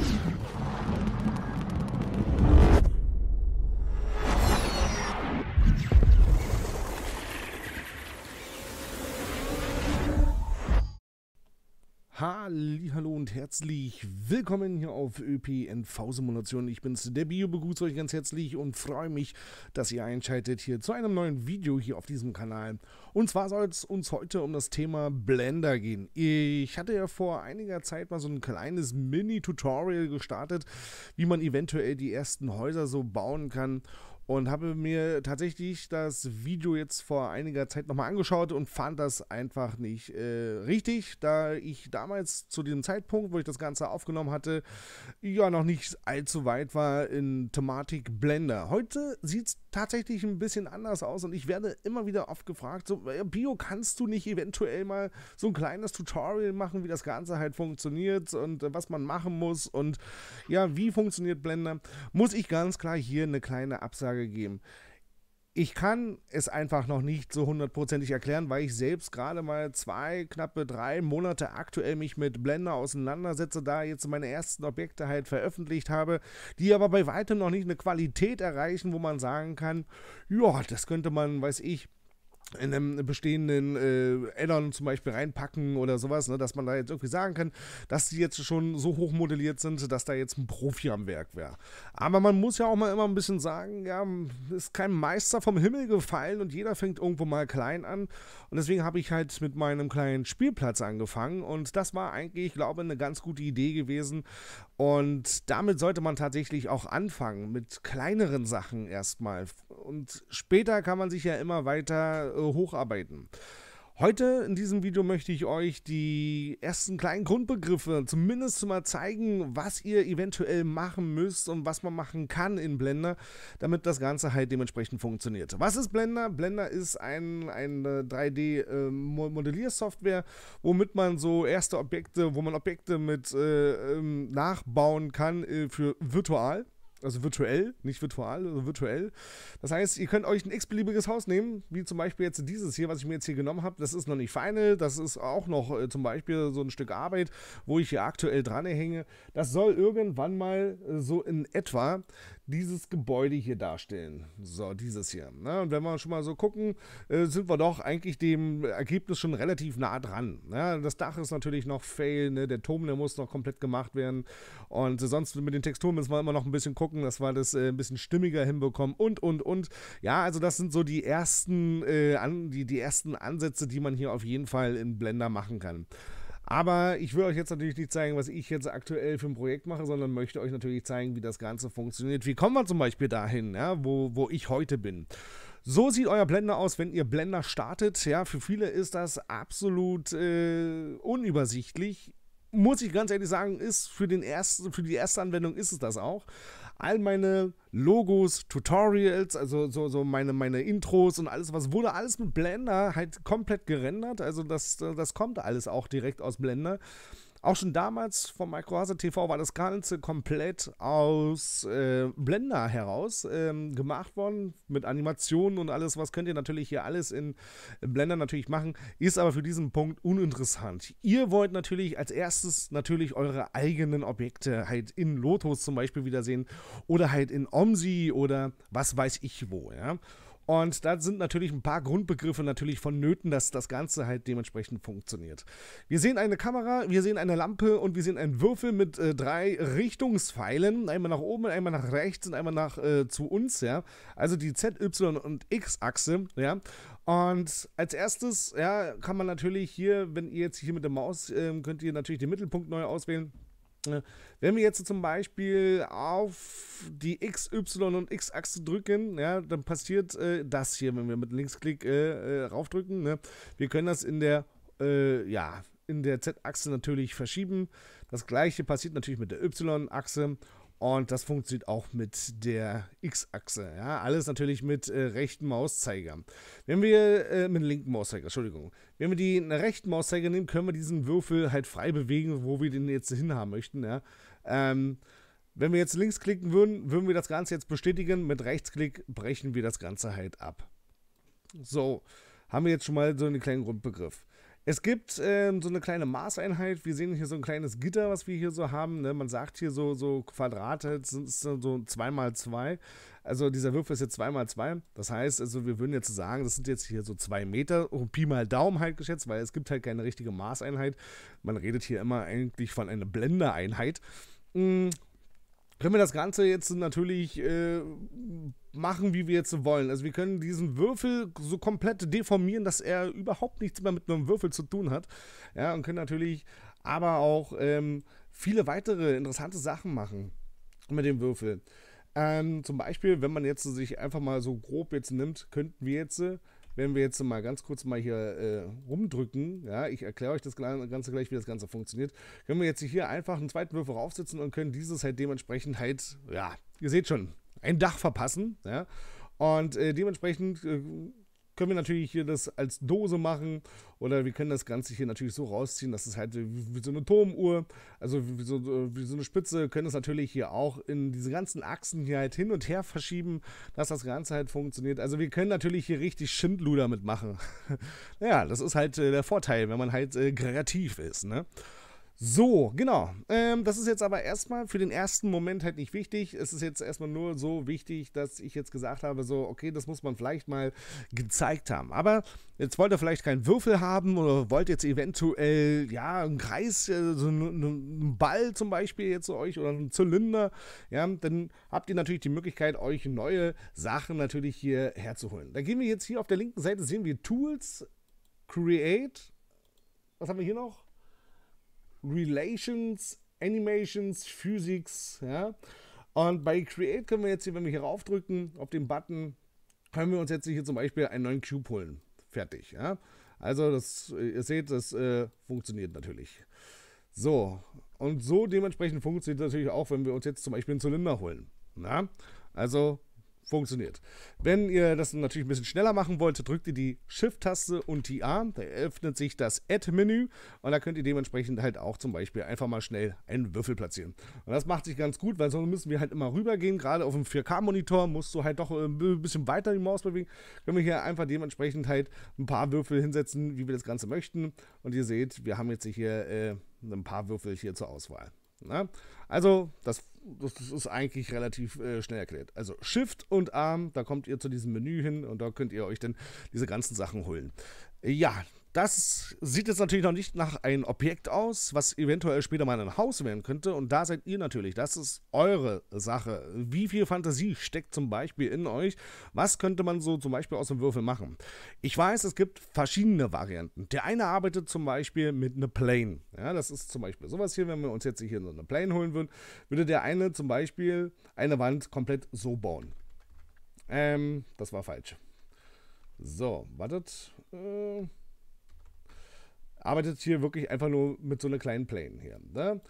Thank you. Hallo und herzlich willkommen hier auf ÖPNV-Simulation. Ich bin's, der Bio, begrüße euch ganz herzlich und freue mich, dass ihr einschaltet hier zu einem neuen Video hier auf diesem Kanal. Und zwar soll es uns heute um das Thema Blender gehen. Ich hatte ja vor einiger Zeit mal so ein kleines Mini-Tutorial gestartet, wie man eventuell die ersten Häuser so bauen kann und habe mir tatsächlich das Video jetzt vor einiger Zeit nochmal angeschaut und fand das einfach nicht äh, richtig, da ich damals zu dem Zeitpunkt, wo ich das Ganze aufgenommen hatte, ja noch nicht allzu weit war in Thematik Blender. Heute sieht es tatsächlich ein bisschen anders aus und ich werde immer wieder oft gefragt, so, Bio, kannst du nicht eventuell mal so ein kleines Tutorial machen, wie das Ganze halt funktioniert und äh, was man machen muss und ja, wie funktioniert Blender? Muss ich ganz klar hier eine kleine Absage geben. Ich kann es einfach noch nicht so hundertprozentig erklären, weil ich selbst gerade mal zwei, knappe drei Monate aktuell mich mit Blender auseinandersetze, da jetzt meine ersten Objekte halt veröffentlicht habe, die aber bei weitem noch nicht eine Qualität erreichen, wo man sagen kann, ja, das könnte man, weiß ich, in einem bestehenden äh, Addon zum Beispiel reinpacken oder sowas, ne, dass man da jetzt irgendwie sagen kann, dass die jetzt schon so hoch modelliert sind, dass da jetzt ein Profi am Werk wäre. Aber man muss ja auch mal immer ein bisschen sagen, ja, ist kein Meister vom Himmel gefallen und jeder fängt irgendwo mal klein an. Und deswegen habe ich halt mit meinem kleinen Spielplatz angefangen und das war eigentlich, ich glaube, eine ganz gute Idee gewesen. Und damit sollte man tatsächlich auch anfangen, mit kleineren Sachen erstmal. Und später kann man sich ja immer weiter äh, hocharbeiten. Heute in diesem Video möchte ich euch die ersten kleinen Grundbegriffe zumindest mal zeigen, was ihr eventuell machen müsst und was man machen kann in Blender, damit das Ganze halt dementsprechend funktioniert. Was ist Blender? Blender ist ein, eine äh, 3D-Modelliersoftware, äh, womit man so erste Objekte, wo man Objekte mit äh, ähm, nachbauen kann äh, für virtual. Also virtuell, nicht virtual, also virtuell. Das heißt, ihr könnt euch ein x-beliebiges Haus nehmen, wie zum Beispiel jetzt dieses hier, was ich mir jetzt hier genommen habe. Das ist noch nicht final, das ist auch noch äh, zum Beispiel so ein Stück Arbeit, wo ich hier aktuell dran hänge. Das soll irgendwann mal äh, so in etwa dieses Gebäude hier darstellen. So, dieses hier. Ne? Und wenn wir schon mal so gucken, äh, sind wir doch eigentlich dem Ergebnis schon relativ nah dran. Ne? Das Dach ist natürlich noch fail, ne? der Turm, der muss noch komplett gemacht werden. Und äh, sonst mit den Texturen müssen wir immer noch ein bisschen gucken, dass wir das äh, ein bisschen stimmiger hinbekommen und, und, und. Ja, also das sind so die ersten, äh, an, die, die ersten Ansätze, die man hier auf jeden Fall in Blender machen kann. Aber ich will euch jetzt natürlich nicht zeigen, was ich jetzt aktuell für ein Projekt mache, sondern möchte euch natürlich zeigen, wie das Ganze funktioniert. Wie kommen wir zum Beispiel dahin, ja, wo, wo ich heute bin? So sieht euer Blender aus, wenn ihr Blender startet. Ja, für viele ist das absolut äh, unübersichtlich muss ich ganz ehrlich sagen, ist für, den ersten, für die erste Anwendung ist es das auch all meine Logos, Tutorials, also so, so meine, meine Intros und alles, was wurde alles mit Blender halt komplett gerendert. Also das, äh, das kommt alles auch direkt aus Blender. Auch schon damals von Microhase TV war das Ganze komplett aus äh, Blender heraus ähm, gemacht worden, mit Animationen und alles, was könnt ihr natürlich hier alles in Blender natürlich machen, ist aber für diesen Punkt uninteressant. Ihr wollt natürlich als erstes natürlich eure eigenen Objekte halt in Lotus zum Beispiel wiedersehen oder halt in OMSI oder was weiß ich wo, ja. Und da sind natürlich ein paar Grundbegriffe natürlich vonnöten, dass das Ganze halt dementsprechend funktioniert. Wir sehen eine Kamera, wir sehen eine Lampe und wir sehen einen Würfel mit äh, drei Richtungspfeilen. Einmal nach oben, einmal nach rechts und einmal nach äh, zu uns, ja. Also die Z, Y und X-Achse, ja. Und als erstes, ja, kann man natürlich hier, wenn ihr jetzt hier mit der Maus, äh, könnt ihr natürlich den Mittelpunkt neu auswählen. Ne, wenn wir jetzt zum Beispiel auf die XY und X-Achse drücken, ja, dann passiert äh, das hier, wenn wir mit Linksklick äh, äh, raufdrücken. Ne? Wir können das in der, äh, ja, in der Z-Achse natürlich verschieben. Das gleiche passiert natürlich mit der Y-Achse und das funktioniert auch mit der X-Achse. Ja? Alles natürlich mit äh, rechten Mauszeiger. Wenn wir, äh, mit linken Mauszeiger, Entschuldigung. Wenn wir die rechten Mauszeiger nehmen, können wir diesen Würfel halt frei bewegen, wo wir den jetzt hinhaben möchten. Ja? Ähm, wenn wir jetzt links klicken würden, würden wir das Ganze jetzt bestätigen. Mit Rechtsklick brechen wir das Ganze halt ab. So, haben wir jetzt schon mal so einen kleinen Grundbegriff. Es gibt ähm, so eine kleine Maßeinheit. Wir sehen hier so ein kleines Gitter, was wir hier so haben. Ne? Man sagt hier so, so Quadrate, das ist so 2 x 2 Also dieser Würfel ist jetzt 2 x 2 Das heißt, also wir würden jetzt sagen, das sind jetzt hier so 2 Meter, oh, Pi mal Daumen halt geschätzt, weil es gibt halt keine richtige Maßeinheit. Man redet hier immer eigentlich von einer Blendereinheit. Mm, können wir das Ganze jetzt natürlich äh, machen, wie wir jetzt wollen. Also wir können diesen Würfel so komplett deformieren, dass er überhaupt nichts mehr mit einem Würfel zu tun hat. Ja, und können natürlich aber auch ähm, viele weitere interessante Sachen machen mit dem Würfel. Ähm, zum Beispiel, wenn man jetzt sich einfach mal so grob jetzt nimmt, könnten wir jetzt äh, wenn wir jetzt mal ganz kurz mal hier äh, rumdrücken, ja, ich erkläre euch das Ganze gleich, wie das Ganze funktioniert, können wir jetzt hier einfach einen zweiten Würfel raufsetzen und können dieses halt dementsprechend halt, ja, ihr seht schon, ein Dach verpassen, ja, und äh, dementsprechend äh, können wir natürlich hier das als Dose machen oder wir können das Ganze hier natürlich so rausziehen, dass es halt wie, wie so eine Turmuhr, also wie so, äh, wie so eine Spitze, können das natürlich hier auch in diese ganzen Achsen hier halt hin und her verschieben, dass das Ganze halt funktioniert. Also wir können natürlich hier richtig Schindluder mitmachen. naja, das ist halt äh, der Vorteil, wenn man halt äh, kreativ ist, ne? So, genau. Ähm, das ist jetzt aber erstmal für den ersten Moment halt nicht wichtig. Es ist jetzt erstmal nur so wichtig, dass ich jetzt gesagt habe, so, okay, das muss man vielleicht mal gezeigt haben. Aber jetzt wollt ihr vielleicht keinen Würfel haben oder wollt jetzt eventuell, ja, einen Kreis, also einen Ball zum Beispiel jetzt zu euch oder einen Zylinder. Ja, dann habt ihr natürlich die Möglichkeit, euch neue Sachen natürlich hier herzuholen. Da gehen wir jetzt hier auf der linken Seite, sehen wir Tools, Create. Was haben wir hier noch? Relations, Animations, Physics. Ja? Und bei Create können wir jetzt hier, wenn wir hier raufdrücken, auf den Button, können wir uns jetzt hier zum Beispiel einen neuen Cube holen. Fertig. Ja? Also das, äh, ihr seht, das äh, funktioniert natürlich. So, und so dementsprechend funktioniert das natürlich auch, wenn wir uns jetzt zum Beispiel einen Zylinder holen. Na? Also funktioniert. Wenn ihr das natürlich ein bisschen schneller machen wollt, drückt ihr die Shift-Taste und die A, da öffnet sich das Add-Menü und da könnt ihr dementsprechend halt auch zum Beispiel einfach mal schnell einen Würfel platzieren. Und das macht sich ganz gut, weil sonst müssen wir halt immer rübergehen, gerade auf dem 4K-Monitor musst du halt doch ein äh, bisschen weiter die Maus bewegen, können wir hier einfach dementsprechend halt ein paar Würfel hinsetzen, wie wir das Ganze möchten und ihr seht, wir haben jetzt hier äh, ein paar Würfel hier zur Auswahl. Na? Ne? Also, das, das, ist eigentlich relativ äh, schnell erklärt. Also Shift und Arm, da kommt ihr zu diesem Menü hin und da könnt ihr euch dann diese ganzen Sachen holen. Ja, das sieht jetzt natürlich noch nicht nach einem Objekt aus, was eventuell später mal ein Haus werden könnte. Und da seid ihr natürlich. Das ist eure Sache. Wie viel Fantasie steckt zum Beispiel in euch? Was könnte man so zum Beispiel aus dem Würfel machen? Ich weiß, es gibt verschiedene Varianten. Der eine arbeitet zum Beispiel mit einer Plane. Ja, das ist zum Beispiel sowas hier, wenn wir uns jetzt hier so eine Plane holen würden, würde der eine zum Beispiel eine Wand komplett so bauen. Ähm, das war falsch. So, wartet. Äh arbeitet hier wirklich einfach nur mit so einer kleinen Plane hier. Ne?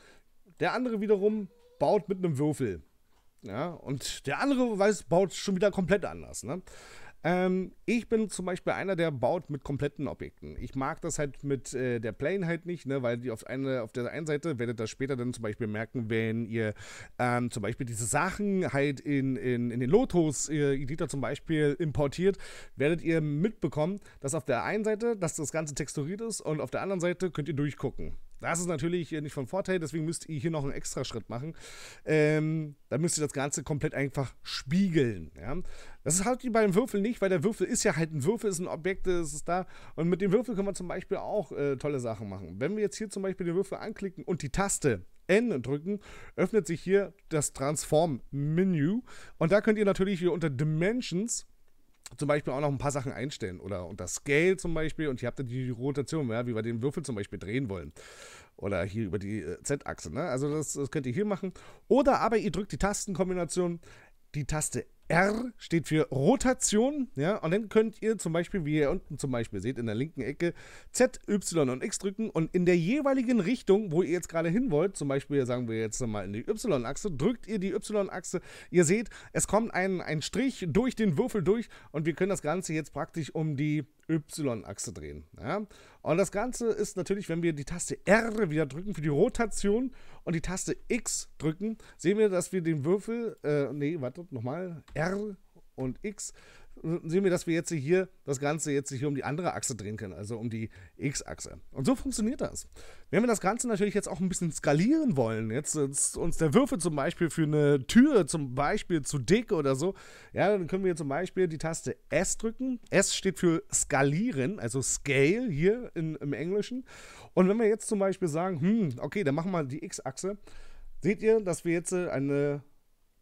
Der andere wiederum baut mit einem Würfel. Ja, und der andere weiß, baut schon wieder komplett anders. Ne? Ähm, ich bin zum Beispiel einer, der baut mit kompletten Objekten. Ich mag das halt mit äh, der Plane halt nicht, ne, weil die auf, eine, auf der einen Seite werdet ihr das später dann zum Beispiel merken, wenn ihr ähm, zum Beispiel diese Sachen halt in, in, in den Lotos, äh, zum Beispiel, importiert, werdet ihr mitbekommen, dass auf der einen Seite, dass das Ganze texturiert ist und auf der anderen Seite könnt ihr durchgucken. Das ist natürlich äh, nicht von Vorteil, deswegen müsst ihr hier noch einen extra Schritt machen. Ähm, da müsst ihr das Ganze komplett einfach spiegeln. Ja? Das ist halt wie beim Würfel nicht, weil der Würfel ist ja halt ein Würfel, ist ein Objekt, ist es da. Und mit dem Würfel können wir zum Beispiel auch äh, tolle Sachen machen. Wenn wir jetzt hier zum Beispiel den Würfel anklicken und die Taste N drücken, öffnet sich hier das Transform-Menü. Und da könnt ihr natürlich hier unter Dimensions zum Beispiel auch noch ein paar Sachen einstellen oder unter Scale zum Beispiel und hier habt ihr die Rotation, ja, wie wir den Würfel zum Beispiel drehen wollen oder hier über die äh, Z-Achse, ne? also das, das könnt ihr hier machen oder aber ihr drückt die Tastenkombination, die Taste R steht für Rotation, ja, und dann könnt ihr zum Beispiel, wie ihr unten zum Beispiel seht, in der linken Ecke Z, Y und X drücken und in der jeweiligen Richtung, wo ihr jetzt gerade hin wollt, zum Beispiel sagen wir jetzt mal in die Y-Achse, drückt ihr die Y-Achse, ihr seht, es kommt ein, ein Strich durch den Würfel durch und wir können das Ganze jetzt praktisch um die Y-Achse drehen. Ja? Und das Ganze ist natürlich, wenn wir die Taste R wieder drücken für die Rotation und die Taste X drücken, sehen wir, dass wir den Würfel, äh, nee, wartet, nochmal, R und X sehen wir, dass wir jetzt hier das Ganze jetzt hier um die andere Achse drehen können, also um die X-Achse. Und so funktioniert das. Wenn wir das Ganze natürlich jetzt auch ein bisschen skalieren wollen, jetzt uns der Würfel zum Beispiel für eine Tür zum Beispiel zu dick oder so, ja, dann können wir zum Beispiel die Taste S drücken. S steht für skalieren, also Scale hier in, im Englischen. Und wenn wir jetzt zum Beispiel sagen, hm, okay, dann machen wir die X-Achse, seht ihr, dass wir jetzt äh, eine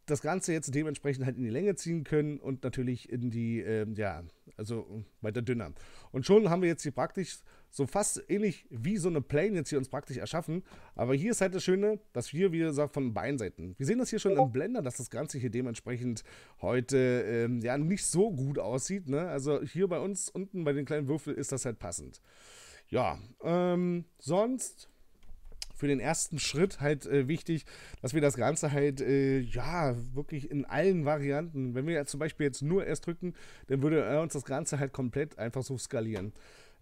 das Ganze jetzt dementsprechend halt in die Länge ziehen können und natürlich in die, äh, ja, also weiter dünner. Und schon haben wir jetzt hier praktisch so fast ähnlich wie so eine Plane jetzt hier uns praktisch erschaffen. Aber hier ist halt das Schöne, dass wir, wie gesagt, von beiden Seiten. Wir sehen das hier schon im Blender, dass das Ganze hier dementsprechend heute ähm, ja nicht so gut aussieht. Ne? Also hier bei uns unten bei den kleinen Würfeln ist das halt passend. Ja, ähm, sonst für den ersten Schritt halt äh, wichtig, dass wir das Ganze halt, äh, ja, wirklich in allen Varianten, wenn wir jetzt zum Beispiel jetzt nur S drücken, dann würde er uns das Ganze halt komplett einfach so skalieren.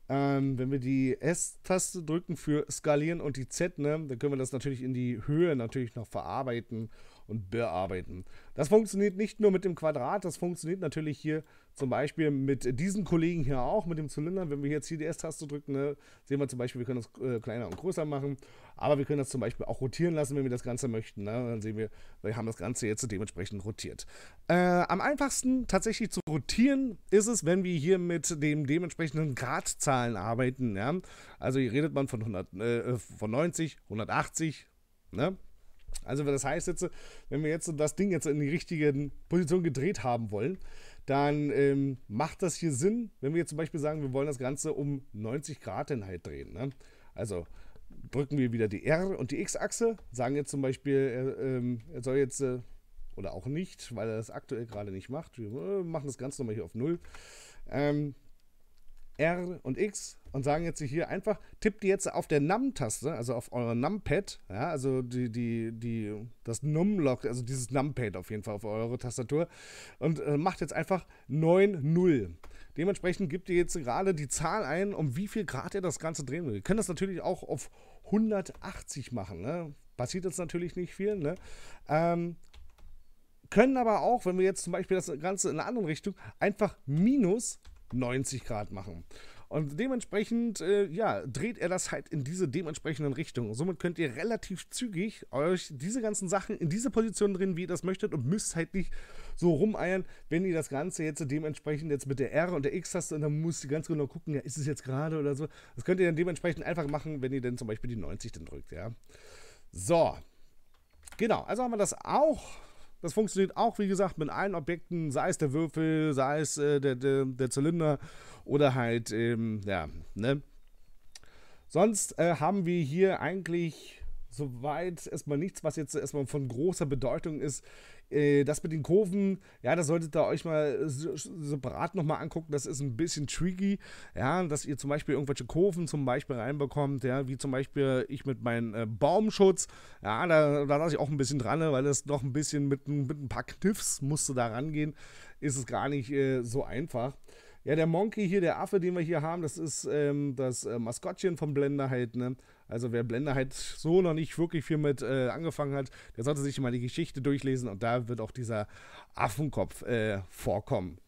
Ähm, wenn wir die S-Taste drücken für skalieren und die Z, ne, dann können wir das natürlich in die Höhe natürlich noch verarbeiten und bearbeiten. Das funktioniert nicht nur mit dem Quadrat, das funktioniert natürlich hier zum Beispiel mit diesen Kollegen hier auch, mit dem Zylinder. Wenn wir jetzt hier die S-Taste drücken, ne, sehen wir zum Beispiel, wir können das äh, kleiner und größer machen. Aber wir können das zum Beispiel auch rotieren lassen, wenn wir das Ganze möchten. Ne? Dann sehen wir, wir haben das Ganze jetzt dementsprechend rotiert. Äh, am einfachsten tatsächlich zu rotieren ist es, wenn wir hier mit dem dementsprechenden Gradzahlen arbeiten. Ja? Also hier redet man von, 100, äh, von 90, 180, ne? Also das heißt jetzt, wenn wir jetzt das Ding jetzt in die richtige Position gedreht haben wollen, dann ähm, macht das hier Sinn, wenn wir jetzt zum Beispiel sagen, wir wollen das Ganze um 90 Grad hin halt drehen. Ne? Also drücken wir wieder die R- und die X-Achse, sagen jetzt zum Beispiel, äh, ähm, er soll jetzt, äh, oder auch nicht, weil er das aktuell gerade nicht macht, wir äh, machen das Ganze nochmal hier auf 0. Ähm, R und X und sagen jetzt hier einfach, tippt ihr jetzt auf der Num-Taste, also auf eure Numpad, ja, also die, die, die, das Num-Lock, also dieses Numpad auf jeden Fall auf eure Tastatur und äh, macht jetzt einfach 9, 0. Dementsprechend gibt ihr jetzt gerade die Zahl ein, um wie viel Grad ihr das Ganze drehen will. Ihr könnt das natürlich auch auf 180 machen, ne? Passiert jetzt natürlich nicht viel, ne? Ähm, können aber auch, wenn wir jetzt zum Beispiel das Ganze in eine andere Richtung, einfach minus 90 Grad machen. Und dementsprechend, äh, ja, dreht er das halt in diese dementsprechenden Richtungen. Somit könnt ihr relativ zügig euch diese ganzen Sachen in diese Position drehen, wie ihr das möchtet und müsst halt nicht so rumeiern, wenn ihr das Ganze jetzt dementsprechend jetzt mit der R und der X-Taste und dann müsst ihr ganz genau gucken, ja, ist es jetzt gerade oder so. Das könnt ihr dann dementsprechend einfach machen, wenn ihr dann zum Beispiel die 90 dann drückt, ja. So. Genau, also haben wir das auch das funktioniert auch, wie gesagt, mit allen Objekten, sei es der Würfel, sei es äh, der, der, der, Zylinder oder halt, ähm, ja, ne? Sonst äh, haben wir hier eigentlich soweit erstmal nichts, was jetzt erstmal von großer Bedeutung ist. Äh, das mit den Kurven, ja, das solltet ihr euch mal separat nochmal angucken. Das ist ein bisschen tricky, ja, dass ihr zum Beispiel irgendwelche Kurven zum Beispiel reinbekommt, ja, wie zum Beispiel ich mit meinem äh, Baumschutz, ja, da, da lasse ich auch ein bisschen dran, ne, weil das noch ein bisschen mit, mit ein paar Kniffs musste da rangehen, ist es gar nicht äh, so einfach. Ja, der Monkey hier, der Affe, den wir hier haben, das ist ähm, das äh, Maskottchen von Blender halt, ne? Also wer Blender halt so noch nicht wirklich viel mit äh, angefangen hat, der sollte sich mal die Geschichte durchlesen und da wird auch dieser Affenkopf äh, vorkommen.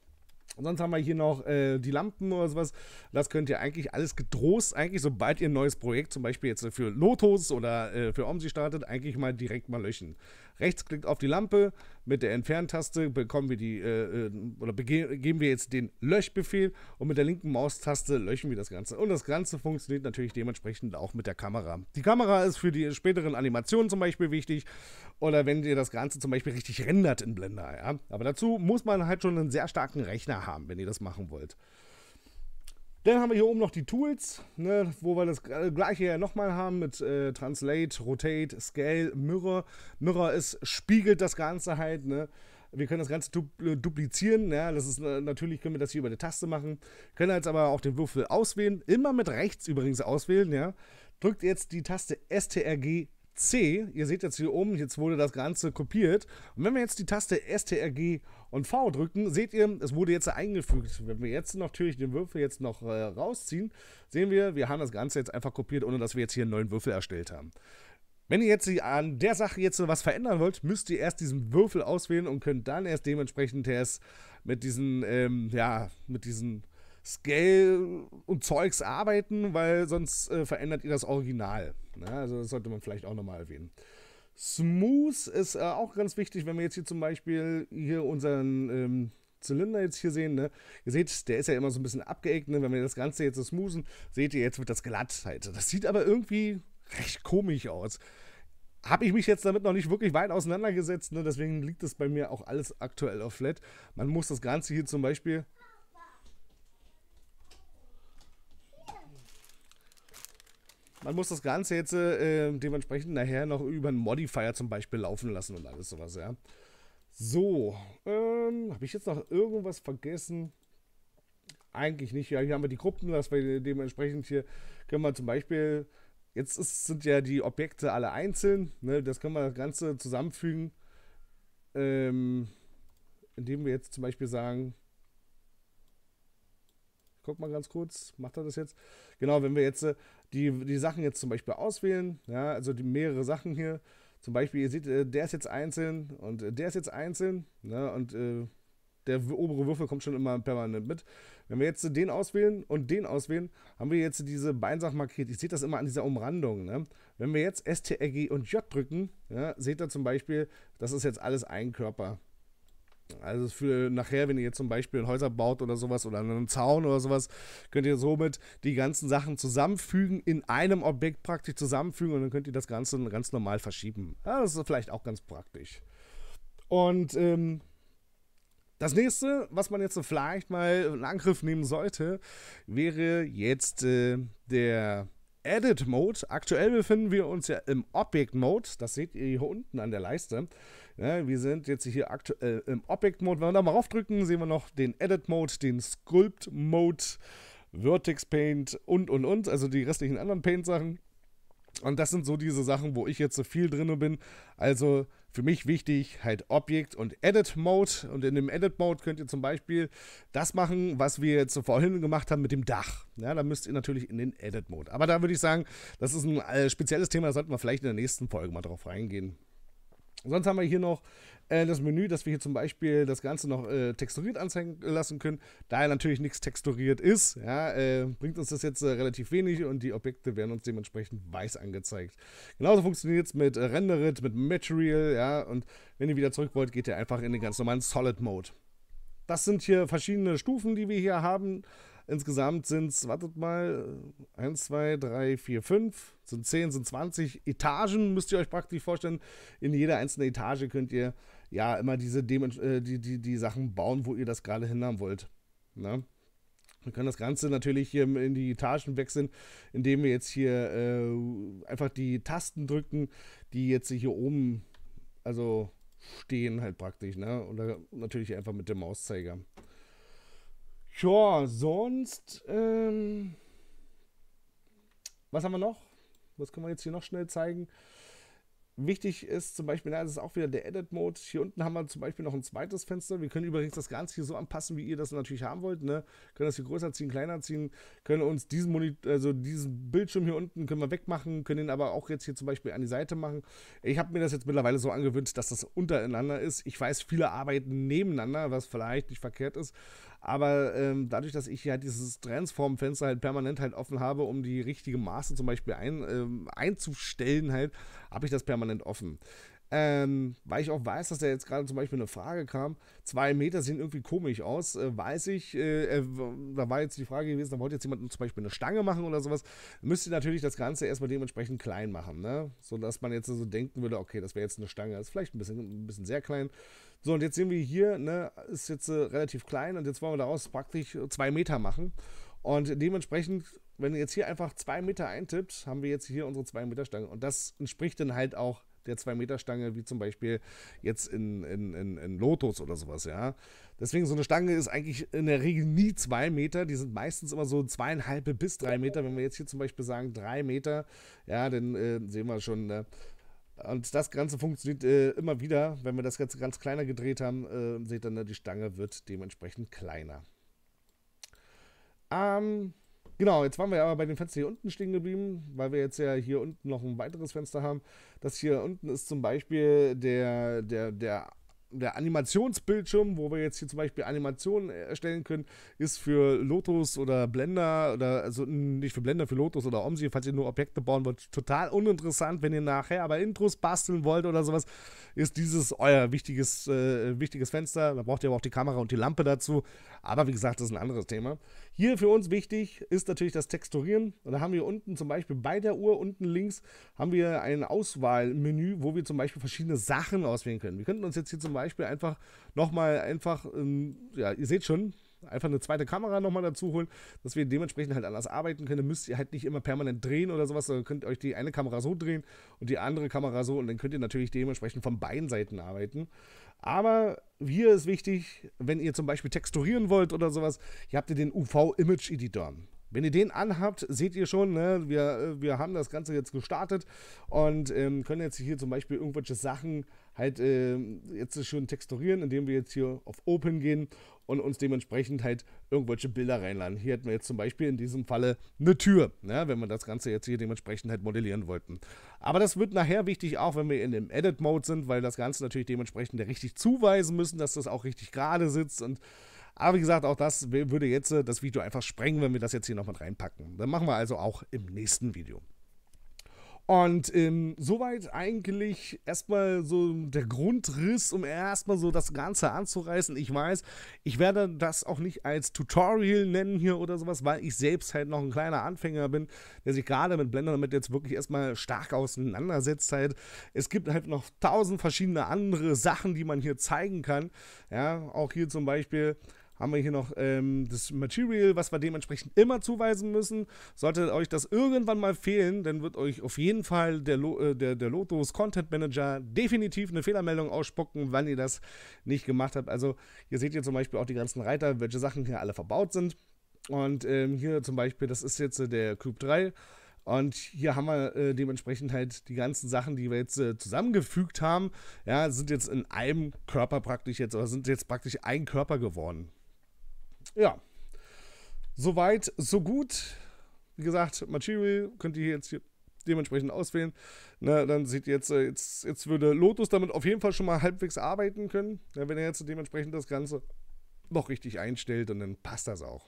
Und sonst haben wir hier noch äh, die Lampen oder sowas. Das könnt ihr eigentlich alles getrost, eigentlich sobald ihr ein neues Projekt, zum Beispiel jetzt für Lotus oder äh, für Omsi startet, eigentlich mal direkt mal löschen rechtsklickt auf die Lampe. Mit der Entferntaste bekommen wir die äh, äh oder geben wir jetzt den Löschbefehl und mit der linken Maustaste löschen wir das Ganze. Und das Ganze funktioniert natürlich dementsprechend auch mit der Kamera. Die Kamera ist für die späteren Animationen zum Beispiel wichtig oder wenn ihr das Ganze zum Beispiel richtig rendert in Blender. Ja? Aber dazu muss man halt schon einen sehr starken Rechner haben, wenn ihr das machen wollt. Dann haben wir hier oben noch die Tools, ne, wo wir das äh, gleiche ja nochmal haben mit äh, Translate, Rotate, Scale, Mirror. Mirror ist, spiegelt das Ganze halt. Ne. Wir können das Ganze du äh, duplizieren. Ja, das ist äh, natürlich können wir das hier über die Taste machen. Können jetzt aber auch den Würfel auswählen. Immer mit rechts übrigens auswählen. Ja. Drückt jetzt die Taste STRG C. Ihr seht jetzt hier oben, jetzt wurde das Ganze kopiert. Und wenn wir jetzt die Taste STRG und V drücken, seht ihr, es wurde jetzt eingefügt. Wenn wir jetzt natürlich den Würfel jetzt noch äh, rausziehen, sehen wir, wir haben das Ganze jetzt einfach kopiert, ohne dass wir jetzt hier einen neuen Würfel erstellt haben. Wenn ihr jetzt an der Sache jetzt was verändern wollt, müsst ihr erst diesen Würfel auswählen und könnt dann erst dementsprechend erst mit diesen, ähm, ja, mit diesen Scale und Zeugs arbeiten, weil sonst äh, verändert ihr das Original. Na, ne? also das sollte man vielleicht auch nochmal erwähnen. Smooth ist äh, auch ganz wichtig, wenn wir jetzt hier zum Beispiel hier unseren ähm, Zylinder jetzt hier sehen. Ne? Ihr seht, der ist ja immer so ein bisschen abgeeckt. Ne? Wenn wir das Ganze jetzt so smoothen, seht ihr, jetzt wird das glatt. Halt. Das sieht aber irgendwie recht komisch aus. Habe ich mich jetzt damit noch nicht wirklich weit auseinandergesetzt, ne? deswegen liegt das bei mir auch alles aktuell auf Flat. Man muss das Ganze hier zum Beispiel Man muss das Ganze jetzt äh, äh, dementsprechend nachher noch über einen Modifier zum Beispiel laufen lassen und alles sowas, ja. So, ähm, habe ich jetzt noch irgendwas vergessen? Eigentlich nicht. Ja, hier haben wir die Gruppen, dass wir dementsprechend hier können wir zum Beispiel, jetzt ist, sind ja die Objekte alle einzeln, ne, das können wir das Ganze zusammenfügen, ähm, indem wir jetzt zum Beispiel sagen, guck mal ganz kurz, macht er das jetzt? Genau, wenn wir jetzt äh, die, die Sachen jetzt zum Beispiel auswählen, ja, also die mehrere Sachen hier, zum Beispiel, ihr seht, äh, der ist jetzt einzeln und äh, der ist jetzt einzeln, ne, und äh, der obere Würfel kommt schon immer permanent mit. Wenn wir jetzt den auswählen und den auswählen, haben wir jetzt diese Beinsachen markiert. Ich sehe das immer an dieser Umrandung. Ne? Wenn wir jetzt STRG und J drücken, ja, seht ihr zum Beispiel, das ist jetzt alles ein Körper. Also für nachher, wenn ihr jetzt zum Beispiel ein Häuser baut oder sowas oder einen Zaun oder sowas, könnt ihr somit die ganzen Sachen zusammenfügen, in einem Objekt praktisch zusammenfügen und dann könnt ihr das Ganze ganz normal verschieben. Ja, das ist vielleicht auch ganz praktisch. Und ähm, das nächste, was man jetzt vielleicht mal in Angriff nehmen sollte, wäre jetzt äh, der Edit Mode. Aktuell befinden wir uns ja im Object Mode. Das seht ihr hier unten an der Leiste. Ja, wir sind jetzt hier aktuell im Object Mode. Wenn wir da mal raufdrücken, sehen wir noch den Edit Mode, den Sculpt Mode, Vertex Paint und und und. Also die restlichen anderen Paint-Sachen. Und das sind so diese Sachen, wo ich jetzt so viel drin bin. Also für mich wichtig halt Objekt und Edit Mode. Und in dem Edit Mode könnt ihr zum Beispiel das machen, was wir jetzt vorhin gemacht haben mit dem Dach. Ja, da müsst ihr natürlich in den Edit Mode. Aber da würde ich sagen, das ist ein äh, spezielles Thema, da sollten wir vielleicht in der nächsten Folge mal drauf reingehen. Sonst haben wir hier noch äh, das Menü, dass wir hier zum Beispiel das Ganze noch äh, texturiert anzeigen lassen können. Da ja natürlich nichts texturiert ist, ja, äh, bringt uns das jetzt äh, relativ wenig und die Objekte werden uns dementsprechend weiß angezeigt. Genauso funktioniert es mit äh, Renderit, mit Material, ja, und wenn ihr wieder zurück wollt, geht ihr einfach in den ganz normalen Solid Mode. Das sind hier verschiedene Stufen, die wir hier haben. Insgesamt sind es, wartet mal, 1, 2, 3, 4, 5, sind 10, sind 20 Etagen, müsst ihr euch praktisch vorstellen. In jeder einzelnen Etage könnt ihr ja, immer diese Dem äh, die, die, die Sachen bauen, wo ihr das gerade hinhaben wollt. Ne? Wir können das Ganze natürlich hier in die Etagen wechseln, indem wir jetzt hier äh, einfach die Tasten drücken, die jetzt hier oben, also stehen halt praktisch, ne? Oder natürlich einfach mit dem Mauszeiger. Ja, sonst, ähm, was haben wir noch? Was können wir jetzt hier noch schnell zeigen? Wichtig ist zum Beispiel, na, das ist auch wieder der Edit Mode. Hier unten haben wir zum Beispiel noch ein zweites Fenster. Wir können übrigens das Ganze hier so anpassen, wie ihr das natürlich haben wollt. Ne? Können das hier größer ziehen, kleiner ziehen, können uns diesen, Monit also diesen Bildschirm hier unten können wir wegmachen, können den aber auch jetzt hier zum Beispiel an die Seite machen. Ich habe mir das jetzt mittlerweile so angewöhnt, dass das untereinander ist. Ich weiß, viele arbeiten nebeneinander, was vielleicht nicht verkehrt ist, aber ähm, dadurch, dass ich ja dieses Transform-Fenster halt permanent halt offen habe, um die richtige Maße zum Beispiel ein, ähm, einzustellen, halt, habe ich das permanent offen. Ähm, weil ich auch weiß, dass da jetzt gerade zum Beispiel eine Frage kam, zwei Meter sehen irgendwie komisch aus, äh, weiß ich, äh, äh, da war jetzt die Frage gewesen, da wollte jetzt jemand zum Beispiel eine Stange machen oder sowas, müsste natürlich das Ganze erstmal dementsprechend klein machen, ne? sodass man jetzt so also denken würde, okay, das wäre jetzt eine Stange, das ist vielleicht ein bisschen, ein bisschen sehr klein. So, und jetzt sehen wir hier, ne, ist jetzt äh, relativ klein und jetzt wollen wir daraus praktisch äh, zwei Meter machen. Und dementsprechend, wenn ihr jetzt hier einfach zwei Meter eintippt, haben wir jetzt hier unsere zwei Meter Stange. Und das entspricht dann halt auch der 2-Meter-Stange, wie zum Beispiel jetzt in, in, in, in Lotus oder sowas, ja. Deswegen, so eine Stange ist eigentlich in der Regel nie 2 Meter. Die sind meistens immer so zweieinhalb bis 3 Meter. Wenn wir jetzt hier zum Beispiel sagen 3 Meter, ja, dann äh, sehen wir schon, äh, und das Ganze funktioniert äh, immer wieder. Wenn wir das Ganze ganz kleiner gedreht haben, äh, seht ihr, ne, die Stange wird dementsprechend kleiner. Ähm, Genau, jetzt waren wir aber bei dem Fenster hier unten stehen geblieben, weil wir jetzt ja hier unten noch ein weiteres Fenster haben. Das hier unten ist zum Beispiel der, der, der, der Animationsbildschirm, wo wir jetzt hier zum Beispiel Animationen erstellen können, ist für Lotus oder Blender oder also nicht für Blender, für Lotus oder Omsi, falls ihr nur Objekte bauen wollt, total uninteressant. Wenn ihr nachher aber Intros basteln wollt oder sowas, ist dieses euer wichtiges, äh, wichtiges Fenster. Da braucht ihr aber auch die Kamera und die Lampe dazu. Aber wie gesagt, das ist ein anderes Thema. Hier für uns wichtig ist natürlich das Texturieren. Und da haben wir unten zum Beispiel bei der Uhr, unten links, haben wir ein Auswahlmenü, wo wir zum Beispiel verschiedene Sachen auswählen können. Wir könnten uns jetzt hier zum Beispiel einfach nochmal einfach, ähm, ja, ihr seht schon, einfach eine zweite Kamera nochmal dazu holen, dass wir dementsprechend halt anders arbeiten können. Dann müsst ihr halt nicht immer permanent drehen oder sowas, sondern könnt euch die eine Kamera so drehen und die andere Kamera so und dann könnt ihr natürlich dementsprechend von beiden Seiten arbeiten. Aber hier ist wichtig, wenn ihr zum Beispiel texturieren wollt oder sowas, ihr habt ihr den UV-Image-Editor. Wenn ihr den anhabt, seht ihr schon, ne? wir, äh, wir haben das Ganze jetzt gestartet und ähm, können jetzt hier zum Beispiel irgendwelche Sachen halt äh, jetzt schön texturieren, indem wir jetzt hier auf Open gehen und uns dementsprechend halt irgendwelche Bilder reinladen. Hier hätten wir jetzt zum Beispiel in diesem Falle eine Tür, ne, wenn wir das Ganze jetzt hier dementsprechend halt modellieren wollten. Aber das wird nachher wichtig, auch wenn wir in dem Edit-Mode sind, weil das Ganze natürlich dementsprechend richtig zuweisen müssen, dass das auch richtig gerade sitzt und aber wie gesagt, auch das würde jetzt äh, das Video einfach sprengen, wenn wir das jetzt hier noch mit reinpacken. Dann machen wir also auch im nächsten Video. Und ähm, soweit eigentlich erstmal so der Grundriss, um erstmal so das Ganze anzureißen. Ich weiß, ich werde das auch nicht als Tutorial nennen hier oder sowas, weil ich selbst halt noch ein kleiner Anfänger bin, der sich gerade mit Blender damit jetzt wirklich erstmal stark auseinandersetzt halt. Es gibt halt noch tausend verschiedene andere Sachen, die man hier zeigen kann. Ja, auch hier zum Beispiel haben wir hier noch ähm, das Material, was wir dementsprechend immer zuweisen müssen. Sollte euch das irgendwann mal fehlen, dann wird euch auf jeden Fall der, Lo äh, der, der Lotus Content Manager definitiv eine Fehlermeldung ausspucken, wann ihr das nicht gemacht habt. Also hier seht ihr zum Beispiel auch die ganzen Reiter, welche Sachen hier alle verbaut sind. Und ähm, hier zum Beispiel, das ist jetzt äh, der Cube 3. Und hier haben wir äh, dementsprechend halt die ganzen Sachen, die wir jetzt äh, zusammengefügt haben, ja, sind jetzt in einem Körper praktisch jetzt, oder sind jetzt praktisch ein Körper geworden ja, soweit, so gut. Wie gesagt, Material könnt ihr jetzt hier dementsprechend auswählen. Na, ne, dann seht ihr jetzt, äh, jetzt, jetzt würde Lotus damit auf jeden Fall schon mal halbwegs arbeiten können, wenn er jetzt dementsprechend das Ganze noch richtig einstellt und dann passt das auch.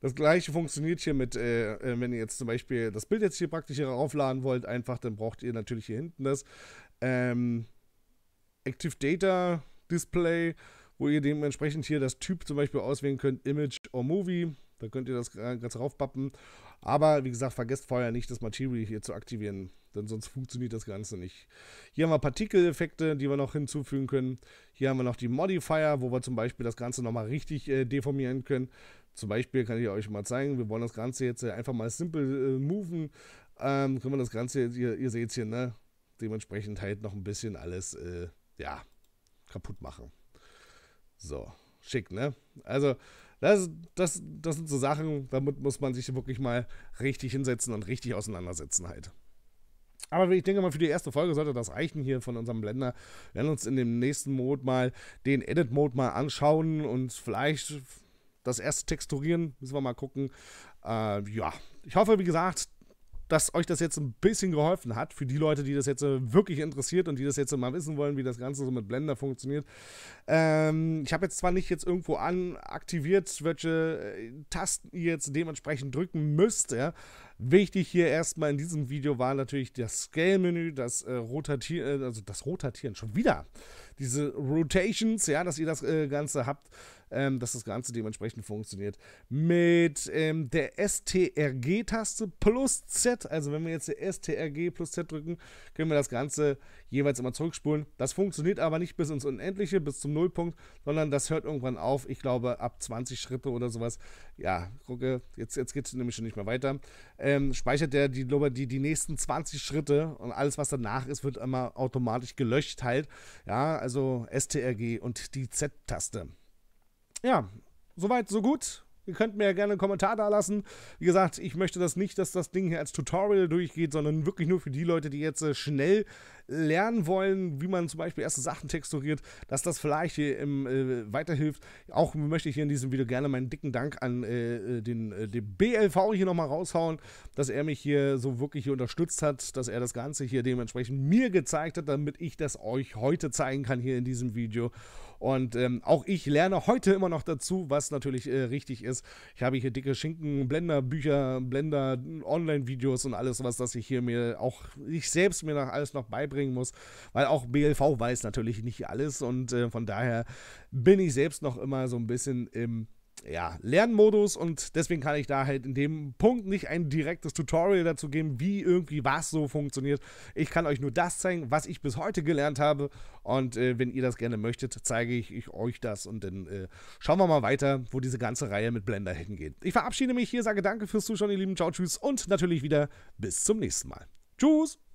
Das gleiche funktioniert hier mit, äh, äh, wenn ihr jetzt zum Beispiel das Bild jetzt hier praktisch hier raufladen wollt, einfach, dann braucht ihr natürlich hier hinten das ähm, Active Data Display wo ihr dementsprechend hier das Typ zum Beispiel auswählen könnt, Image or Movie. Da könnt ihr das ganz raufpappen. Aber wie gesagt, vergesst vorher nicht, das Material hier zu aktivieren, denn sonst funktioniert das Ganze nicht. Hier haben wir Partikeleffekte, die wir noch hinzufügen können. Hier haben wir noch die Modifier, wo wir zum Beispiel das Ganze nochmal richtig äh, deformieren können. Zum Beispiel kann ich euch mal zeigen, wir wollen das Ganze jetzt äh, einfach mal simpel äh, moven. Ähm, können wir das Ganze, ihr, ihr seht es hier, ne? dementsprechend halt noch ein bisschen alles, äh, ja, kaputt machen. So, schick, ne? Also, das, das, das sind so Sachen, damit muss man sich wirklich mal richtig hinsetzen und richtig auseinandersetzen halt. Aber ich denke mal, für die erste Folge sollte das reichen hier von unserem Blender. Wir werden uns in dem nächsten Mode mal den Edit-Mode mal anschauen und vielleicht das erste Texturieren. Müssen wir mal gucken. Äh, ja, ich hoffe, wie gesagt, dass euch das jetzt ein bisschen geholfen hat. Für die Leute, die das jetzt äh, wirklich interessiert und die das jetzt mal wissen wollen, wie das Ganze so mit Blender funktioniert. Ähm, ich habe jetzt zwar nicht jetzt irgendwo an aktiviert, welche äh, Tasten ihr jetzt dementsprechend drücken müsst. Ja. Wichtig hier erstmal in diesem Video war natürlich das Scale-Menü, das äh, Rotatieren, äh, also das Rotatieren schon wieder. Diese Rotations, ja, dass ihr das äh, Ganze habt ähm, dass das Ganze dementsprechend funktioniert. Mit ähm, der STRG-Taste plus Z, also wenn wir jetzt die STRG plus Z drücken, können wir das Ganze jeweils immer zurückspulen. Das funktioniert aber nicht bis ins Unendliche, bis zum Nullpunkt, sondern das hört irgendwann auf. Ich glaube, ab 20 Schritte oder sowas. Ja, gucke, jetzt, jetzt geht es nämlich schon nicht mehr weiter. Ähm, speichert der die, die, die nächsten 20 Schritte und alles, was danach ist, wird immer automatisch gelöscht halt. Ja, also STRG und die Z-Taste ja, soweit, so gut. Ihr könnt mir ja gerne einen Kommentar da lassen. Wie gesagt, ich möchte das nicht, dass das Ding hier als Tutorial durchgeht, sondern wirklich nur für die Leute, die jetzt äh, schnell lernen wollen, wie man zum Beispiel erste Sachen texturiert, dass das vielleicht hier im, äh, weiterhilft. Auch möchte ich hier in diesem Video gerne meinen dicken Dank an äh, äh den, äh, den BLV hier nochmal raushauen, dass er mich hier so wirklich hier unterstützt hat, dass er das Ganze hier dementsprechend mir gezeigt hat, damit ich das euch heute zeigen kann hier in diesem Video. Und ähm, auch ich lerne heute immer noch dazu, was natürlich äh, richtig ist. Ich habe hier dicke Schinken, Blender, Bücher, Blender, Online-Videos und alles was, dass ich hier mir auch, ich selbst mir noch alles noch beibringe mitbringen muss, weil auch BLV weiß natürlich nicht alles und äh, von daher bin ich selbst noch immer so ein bisschen im ja, Lernmodus und deswegen kann ich da halt in dem Punkt nicht ein direktes Tutorial dazu geben, wie irgendwie was so funktioniert. Ich kann euch nur das zeigen, was ich bis heute gelernt habe und äh, wenn ihr das gerne möchtet, zeige ich, ich euch das und dann äh, schauen wir mal weiter, wo diese ganze Reihe mit Blender hingeht. Ich verabschiede mich hier, sage danke fürs Zuschauen, ihr Lieben, ciao, tschüss und natürlich wieder bis zum nächsten Mal. Tschüss!